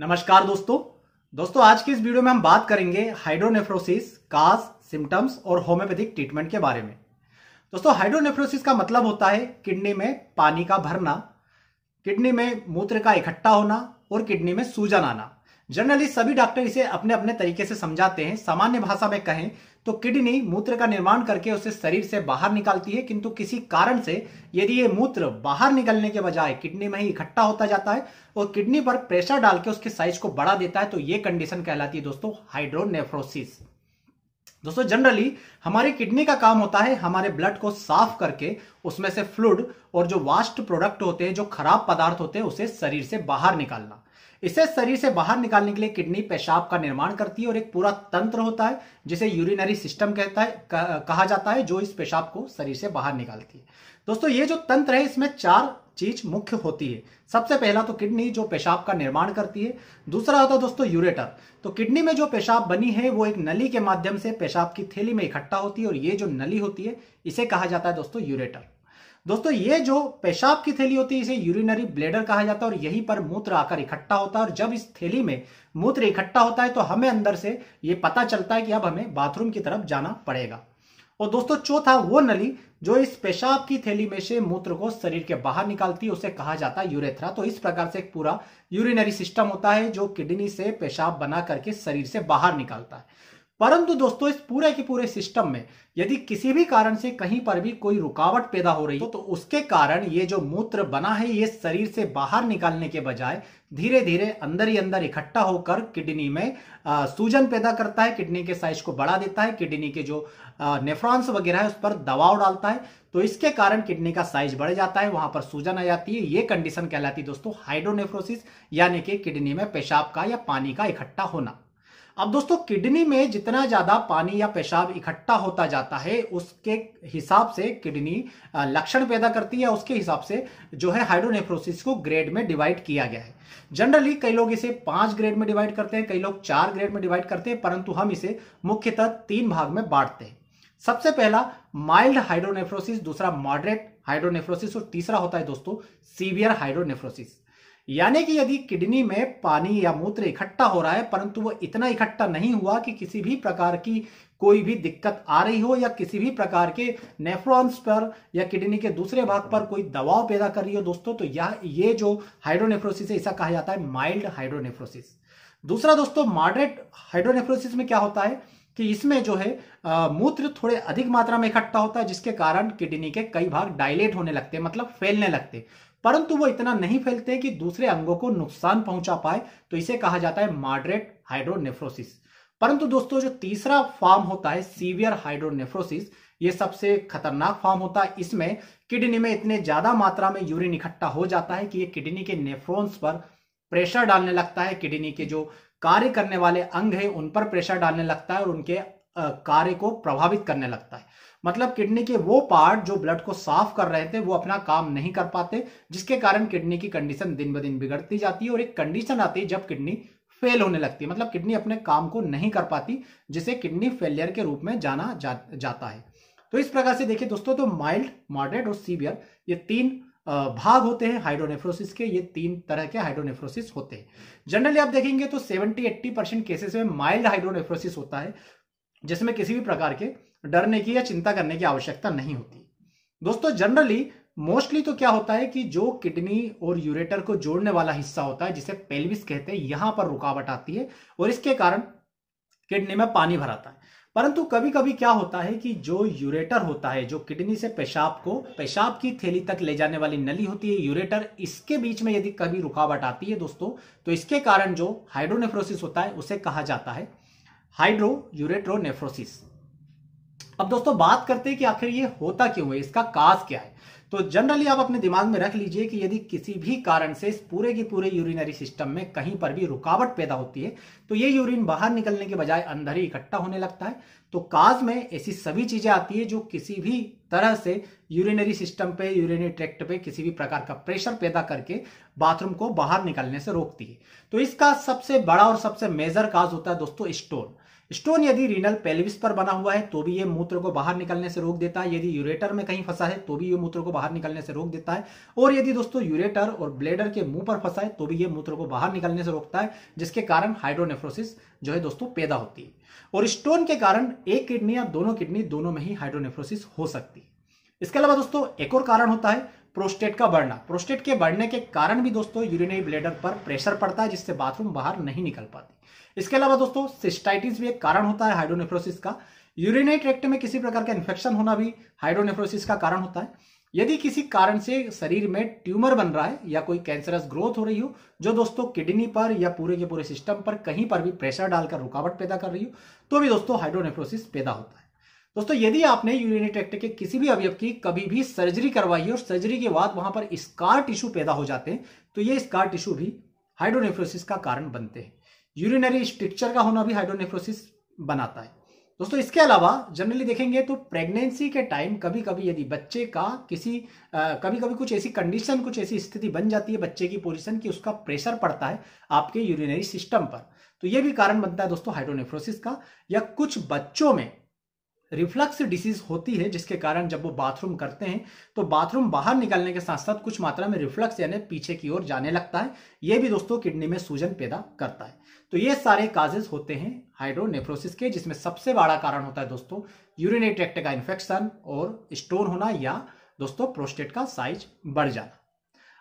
नमस्कार दोस्तों दोस्तों आज की इस वीडियो में हम बात करेंगे हाइड्रोनेफ्रोसिस काज सिम्टम्स और होम्योपैथिक ट्रीटमेंट के बारे में दोस्तों हाइड्रोनेफ्रोसिस का मतलब होता है किडनी में पानी का भरना किडनी में मूत्र का इकट्ठा होना और किडनी में सूजन आना जनरली सभी डॉक्टर इसे अपने अपने तरीके से समझाते हैं सामान्य भाषा में कहें तो किडनी मूत्र का निर्माण करके उसे शरीर से बाहर निकालती है किंतु किसी कारण से यदि ये मूत्र बाहर निकलने के बजाय किडनी में ही इकट्ठा होता जाता है और किडनी पर प्रेशर डाल के उसके साइज को बढ़ा देता है तो ये कंडीशन कहलाती है दोस्तों हाइड्रोनेफ्रोसिस दोस्तों जनरली हमारी किडनी का काम होता है हमारे ब्लड को साफ करके उसमें से फ्लूड और जो वास्ट प्रोडक्ट होते हैं जो खराब पदार्थ होते हैं उसे शरीर से बाहर निकालना इसे शरीर से बाहर निकालने के लिए किडनी पेशाब का निर्माण करती है और एक पूरा तंत्र होता है जिसे यूरिनरी सिस्टम कहता है कहा जाता है जो इस पेशाब को शरीर से बाहर निकालती है दोस्तों ये जो तंत्र है इसमें चार चीज मुख्य होती है सबसे पहला तो किडनी जो पेशाब का निर्माण करती है दूसरा होता है दोस्तों यूरेटर तो किडनी में जो पेशाब बनी है वो एक नली के माध्यम से पेशाब की थैली में इकट्ठा होती है और ये जो नली होती है इसे कहा जाता है दोस्तों यूरेटर दोस्तों ये जो पेशाब की थैली होती है इसे यूरिनरी ब्लेडर कहा जाता है और यहीं पर मूत्र आकर इकट्ठा होता है और जब इस थैली में मूत्र इकट्ठा होता है तो हमें अंदर से ये पता चलता है कि अब हमें बाथरूम की तरफ जाना पड़ेगा और दोस्तों चौथा वो नली जो इस पेशाब की थैली में से मूत्र को शरीर के बाहर निकालती है उसे कहा जाता है यूरेथ्रा तो इस प्रकार से एक पूरा यूरिनरी सिस्टम होता है जो किडनी से पेशाब बना करके शरीर से बाहर निकालता है परंतु दोस्तों इस पूरे के पूरे सिस्टम में यदि किसी भी कारण से कहीं पर भी कोई रुकावट पैदा हो रही हो तो उसके कारण ये जो मूत्र बना है ये शरीर से बाहर निकालने के बजाय धीरे धीरे अंदर ही अंदर इकट्ठा होकर किडनी में आ, सूजन पैदा करता है किडनी के साइज को बढ़ा देता है किडनी के जो नेफ्रॉन्स वगैरह है उस पर दबाव डालता है तो इसके कारण किडनी का साइज बढ़ जाता है वहां पर सूजन आ जाती है ये कंडीशन कहलाती है दोस्तों हाइड्रोनेफ्रोसिस यानी कि किडनी में पेशाब का या पानी का इकट्ठा होना अब दोस्तों किडनी में जितना ज़्यादा पानी या पेशाब इकट्ठा होता जाता है उसके हिसाब से किडनी लक्षण पैदा करती है उसके हिसाब से जो है हाइड्रोनेफ्रोसिस को ग्रेड में डिवाइड किया गया है जनरली कई लोग इसे पांच ग्रेड में डिवाइड करते हैं कई लोग चार ग्रेड में डिवाइड करते हैं परंतु हम इसे मुख्यतः तीन भाग में बांटते हैं सबसे पहला माइल्ड हाइड्रोनेफ्रोसिस दूसरा मॉडरेट हाइड्रोनेफ्रोसिस और तीसरा होता है दोस्तों सीवियर हाइड्रोनेफ्रोसिस यानी कि यदि किडनी में पानी या मूत्र इकट्ठा हो रहा है परंतु वह इतना इकट्ठा नहीं हुआ कि किसी भी प्रकार की कोई भी दिक्कत आ रही हो या किसी भी प्रकार के नेफ्रॉन्स पर या किडनी के दूसरे भाग पर कोई दबाव पैदा कर रही हो दोस्तों तो यह ये जो हाइड्रोनेफ्रोसिस है इसका कहा जाता है माइल्ड हाइड्रोनेफ्रोसिस दूसरा दोस्तों मॉडरेट हाइड्रोनेफ्रोसिस में क्या होता है कि इसमें जो है मूत्र थोड़े अधिक मात्रा में इकट्ठा होता है जिसके कारण किडनी के कई भाग डायलेट होने लगते हैं मतलब फैलने लगते परंतु वो इतना नहीं फैलते कि दूसरे अंगों को नुकसान पहुंचा पाए तो इसे कहा जाता है मॉडरेट हाइड्रोनेफ्रोसिस परंतु दोस्तों जो तीसरा फॉर्म होता है सीवियर हाइड्रोनेफ्रोसिस ये सबसे खतरनाक फॉर्म होता है इसमें किडनी में इतने ज्यादा मात्रा में यूरिन इकट्ठा हो जाता है कि ये किडनी के नेफ्रोन्स पर प्रेशर डालने लगता है किडनी के जो कार्य करने वाले अंग है उन पर प्रेशर डालने लगता है और उनके कार्य को प्रभावित करने लगता है मतलब किडनी के वो पार्ट जो ब्लड को साफ कर रहे थे वो अपना काम नहीं कर पाते जिसके कारण किडनी की कंडीशन दिन ब दिन बिगड़ती जाती है और एक कंडीशन आती है जब किडनी फेल होने लगती है मतलब किडनी अपने काम को नहीं कर पाती जिसे किडनी फेलियर के रूप में जाना जा, जाता है तो इस प्रकार से देखिए दोस्तों तो माइल्ड मॉडरेट और सीवियर ये तीन भाग होते हैं हाइड्रोनेफ्रोसिस के ये तीन तरह के हाइड्रोनेफ्रोसिस होते हैं जनरली आप देखेंगे तो 70-80 परसेंट केसेस में माइल्ड हाइड्रोनेफ्रोसिस होता है जिसमें किसी भी प्रकार के डरने की या चिंता करने की आवश्यकता नहीं होती दोस्तों जनरली मोस्टली तो क्या होता है कि जो किडनी और यूरेटर को जोड़ने वाला हिस्सा होता है जिसे पेल्विस कहते हैं यहां पर रुकावट आती है और इसके कारण किडनी में पानी भराता है परंतु कभी कभी क्या होता है कि जो यूरेटर होता है जो किडनी से पेशाब को पेशाब की थैली तक ले जाने वाली नली होती है यूरेटर इसके बीच में यदि कभी रुकावट आती है दोस्तों तो इसके कारण जो हाइड्रोनेफ्रोसिस होता है उसे कहा जाता है हाइड्रो यूरेट्रोनेफ्रोसिस अब दोस्तों बात करते हैं कि आखिर ये होता क्यों है इसका काज क्या है तो जनरली आप अपने दिमाग में रख लीजिए कि यदि किसी भी कारण से इस पूरे के पूरे यूरिनरी सिस्टम में कहीं पर भी रुकावट पैदा होती है तो ये यूरिन बाहर निकलने के बजाय अंदर ही इकट्ठा होने लगता है तो काज में ऐसी सभी चीजें आती है जो किसी भी तरह से यूरिनरी सिस्टम पे यूरिनरी ट्रैक्ट पे किसी भी प्रकार का प्रेशर पैदा करके बाथरूम को बाहर निकलने से रोकती है तो इसका सबसे बड़ा और सबसे मेजर काज होता है दोस्तों स्टोन स्टोन यदि रीनल पेल्विस पर बना हुआ है तो भी ये मूत्र को बाहर निकलने से रोक देता है यदि यूरेटर में कहीं फंसा है तो भी ये मूत्र को बाहर निकलने से रोक देता है और यदि दोस्तों यूरेटर और ब्लेडर के मुंह पर फंसा है तो भी ये मूत्र को बाहर निकलने से रोकता है जिसके कारण हाइड्रोनेफ्रोसिस जो है दोस्तों पैदा होती है और स्टोन के कारण एक किडनी या दोनों किडनी दोनों में ही हाइड्रोनेफ्रोसिस हो सकती है इसके अलावा दोस्तों एक और कारण होता है प्रोस्टेट का बढ़ना प्रोस्टेट के बढ़ने के कारण भी दोस्तों यूरिनरी ब्लेडर पर प्रेशर पड़ता है जिससे बाथरूम बाहर नहीं निकल पाती इसके अलावा दोस्तों सिस्टाइटिस भी एक कारण होता है हाइड्रोनेफ्रोसिस का यूरिनेट रेक्ट में किसी प्रकार का इन्फेक्शन होना भी हाइड्रोनेफ्रोसिस का कारण होता है यदि किसी कारण से शरीर में ट्यूमर बन रहा है या कोई कैंसरस ग्रोथ हो रही हो जो दोस्तों किडनी पर या पूरे के पूरे सिस्टम पर कहीं पर भी प्रेशर डालकर रुकावट पैदा कर रही हो तो भी दोस्तों हाइड्रोनेफ्रोसिस पैदा होता है दोस्तों यदि आपने यूरिनेटेक्ट के किसी भी अवयव की कभी भी सर्जरी करवाई है और सर्जरी के बाद वहां पर स्कार टिश्यू पैदा हो जाते हैं तो ये स्कार टिश्यू भी हाइड्रोनेफ्रोसिस का कारण बनते हैं यूरिनरी स्ट्रिक्चर का होना भी हाइड्रोनेफ्रोसिस बनाता है दोस्तों इसके अलावा जनरली देखेंगे तो प्रेगनेंसी के टाइम कभी कभी यदि बच्चे का किसी आ, कभी कभी कुछ ऐसी कंडीशन कुछ ऐसी स्थिति बन जाती है बच्चे की पोजिशन की उसका प्रेशर पड़ता है आपके यूरिनरी सिस्टम पर तो ये भी कारण बनता है दोस्तों हाइड्रोनेफ्रोसिस का या कुछ बच्चों में रिफ्लक्स डिसीज होती है जिसके कारण जब वो बाथरूम करते हैं तो बाथरूम बाहर निकलने के साथ साथ कुछ मात्रा में रिफ्लक्स यानी पीछे की ओर जाने लगता है ये भी दोस्तों किडनी में सूजन पैदा करता है तो ये सारे काजेज होते हैं हाइड्रोनेफ्रोसिस के जिसमें सबसे बड़ा कारण होता है दोस्तों यूरिनरी ट्रैक्ट का इन्फेक्शन और स्टोन होना या दोस्तों प्रोस्टेट का साइज बढ़ जाना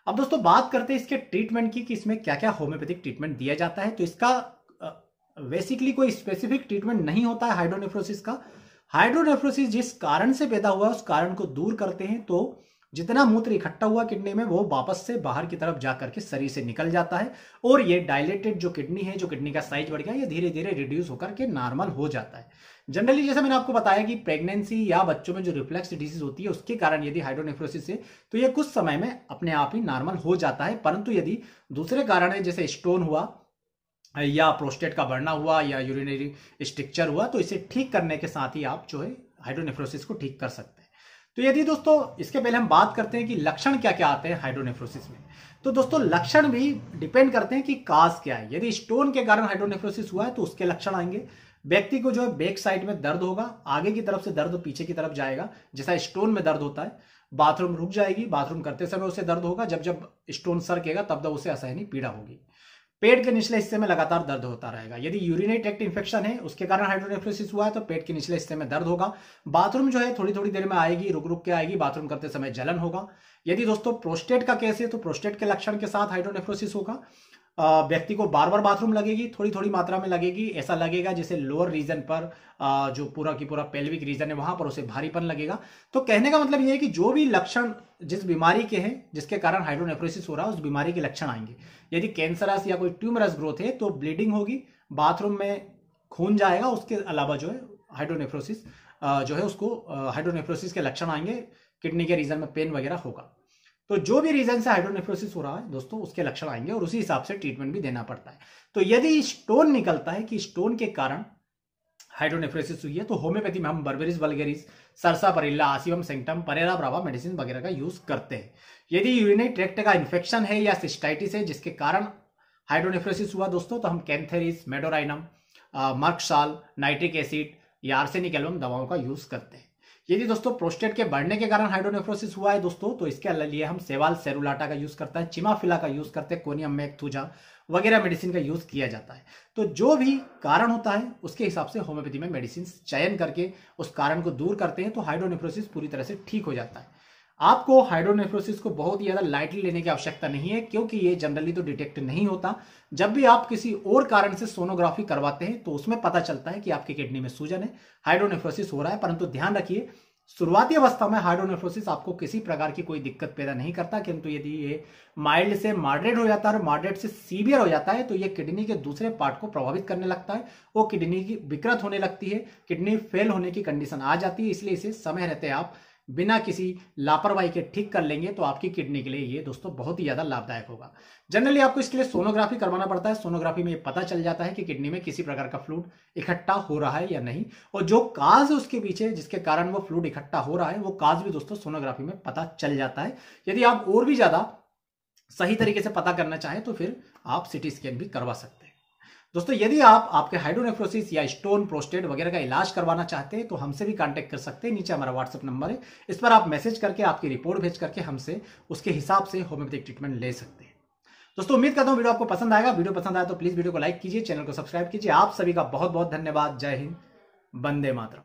अब दोस्तों बात करते हैं इसके ट्रीटमेंट की कि इसमें क्या क्या होम्योपैथिक ट्रीटमेंट दिया जाता है तो इसका बेसिकली कोई स्पेसिफिक ट्रीटमेंट नहीं होता है हाइड्रोनेफ्रोसिस का हाइड्रोनेफ्रोसिस जिस कारण से पैदा हुआ उस कारण को दूर करते हैं तो जितना मूत्र इकट्ठा हुआ किडनी में वो वापस से बाहर की तरफ जाकर के शरीर से निकल जाता है और ये डायलेटेड जो किडनी है जो किडनी का साइज बढ़ गया ये धीरे धीरे रिड्यूस होकर के नॉर्मल हो जाता है जनरली जैसे मैंने आपको बताया कि प्रेगनेंसी या बच्चों में जो रिफ्लेक्स डिजीज होती है उसके कारण यदि हाइड्रोनेफ्रोसिस है तो ये कुछ समय में अपने आप ही नॉर्मल हो जाता है परंतु यदि दूसरे कारण है जैसे स्टोन हुआ या प्रोस्टेट का बढ़ना हुआ या यूरिनरी स्ट्रक्चर हुआ तो इसे ठीक करने के साथ ही आप जो है हाइड्रोनेफ्रोसिस को ठीक कर सकते हैं तो यदि दोस्तों इसके पहले हम बात करते हैं कि लक्षण क्या क्या आते हैं हाइड्रोनेफ्रोसिस में तो दोस्तों लक्षण भी डिपेंड करते हैं कि काज क्या है यदि स्टोन के कारण हाइड्रोनेफ्रोसिस हुआ है तो उसके लक्षण आएंगे व्यक्ति को जो है बैक साइड में दर्द होगा आगे की तरफ से दर्द पीछे की तरफ जाएगा जैसा स्टोन में दर्द होता है बाथरूम रुक जाएगी बाथरूम करते समय उसे दर्द होगा जब जब स्टोन सरकेगा तब तब उसे असहनी पीड़ा होगी पेट के निचले हिस्से में लगातार दर्द होता रहेगा यदि यूरिनरी ट्रैक्ट इन्फेक्शन है उसके कारण हाइड्रोनेफ्रोसिस हुआ है तो पेट के निचले हिस्से में दर्द होगा बाथरूम जो है थोड़ी थोड़ी देर में आएगी रुक रुक के आएगी बाथरूम करते समय जलन होगा यदि दोस्तों प्रोस्टेट का केस है तो प्रोस्टेट के लक्षण के साथ हाइड्रोनेफ्रोसिस होगा व्यक्ति को बार बार बाथरूम लगेगी थोड़ी थोड़ी मात्रा में लगेगी ऐसा लगेगा जैसे लोअर रीजन पर जो पूरा की पूरा पेल्विक रीजन है वहां पर उसे भारीपन लगेगा तो कहने का मतलब यह है कि जो भी लक्षण जिस बीमारी के हैं जिसके कारण हाइड्रोनेफ्रोसिस हो रहा है उस बीमारी के लक्षण आएंगे यदि कैंसरस या कोई ट्यूमरस ग्रोथ है तो ब्लीडिंग होगी बाथरूम में खून जाएगा उसके अलावा जो है हाइड्रोनेफ्रोसिस जो है उसको हाइड्रोनेफ्रोसिस के लक्षण आएंगे किडनी के रीजन में पेन वगैरह होगा तो जो भी रीजन से हाइड्रोनेफ्रोसिस हो रहा है दोस्तों उसके लक्षण आएंगे और उसी हिसाब से ट्रीटमेंट भी देना पड़ता है तो यदि स्टोन निकलता है कि स्टोन के कारण हाइड्रोनेफ्रोसिस हुई है तो होम्योपैथी में हम बर्बेरिस वलगेरिस सरसा परिल्ला आसिवम सेंटम परेरा ब्रावा मेडिसिन वगैरह का यूज करते हैं यदि यूरिनरी ट्रैक्ट का इन्फेक्शन है या सिस्टाइटिस है जिसके कारण हाइड्रोनेफ्रोसिस हुआ दोस्तों तो हम कैंथेरिस मेडोराइनम मर्कशाल नाइट्रिक एसिड या आर्सेनिक एल्बम दवाओं का यूज करते हैं यदि दोस्तों प्रोस्टेट के बढ़ने के कारण हाइड्रोनेफ्रोसिस हुआ है दोस्तों तो इसके लिए हम सेवाल सेरुलाटा का यूज करते हैं चिमाफिला का यूज करते हैं कोनियम मैकथूजा वगैरह मेडिसिन का यूज किया जाता है तो जो भी कारण होता है उसके हिसाब से होम्योपैथी में मेडिसिन चयन करके उस कारण को दूर करते हैं तो हाइड्रोनेफ्रोसिस पूरी तरह से ठीक हो जाता है आपको हाइड्रोनेफ्रोसिस को बहुत ही ज़्यादा लाइटली लेने की आवश्यकता नहीं है क्योंकि ये जनरली तो डिटेक्ट नहीं होता जब भी आप किसी और कारण से सोनोग्राफी करवाते हैं तो उसमें पता चलता है कि आपकी किडनी में सूजन है हाइड्रोनेफ्रोसिस हो रहा है परंतु ध्यान रखिए शुरुआती अवस्था में हाइड्रोनेफ्रोसिस आपको किसी प्रकार की कोई दिक्कत पैदा नहीं करता किंतु यदि ये माइल्ड से मॉडरेट हो जाता है और मॉडरेट से सीवियर हो जाता है तो ये किडनी के दूसरे पार्ट को प्रभावित करने लगता है वो किडनी की विकृत होने लगती है किडनी फेल होने की कंडीशन आ जाती है इसलिए इसे समय रहते आप बिना किसी लापरवाही के ठीक कर लेंगे तो आपकी किडनी के लिए ये दोस्तों बहुत ही ज़्यादा लाभदायक होगा जनरली आपको इसके लिए सोनोग्राफी करवाना पड़ता है सोनोग्राफी में पता चल जाता है कि किडनी में किसी प्रकार का फ्लूड इकट्ठा हो रहा है या नहीं और जो काज है उसके पीछे जिसके कारण वो फ्लूड इकट्ठा हो रहा है वो काज भी दोस्तों सोनोग्राफी में पता चल जाता है यदि आप और भी ज़्यादा सही तरीके से पता करना चाहें तो फिर आप सिटी स्कैन भी करवा सकते हैं दोस्तों यदि आप आपके हाइड्रोनेफ्रोसिस या स्टोन प्रोस्टेट वगैरह का इलाज करवाना चाहते हैं तो हमसे भी कांटेक्ट कर सकते हैं नीचे हमारा व्हाट्सअप नंबर है इस पर आप मैसेज करके आपकी रिपोर्ट भेज करके हमसे उसके हिसाब से होम्योपैथिक ट्रीटमेंट ले सकते हैं दोस्तों उम्मीद करता हूँ वीडियो आपको पसंद आएगा वीडियो पसंद आया तो प्लीज़ वीडियो को लाइक कीजिए चैनल को सब्सक्राइब कीजिए आप सभी का बहुत बहुत धन्यवाद जय हिंद बंदे मातरम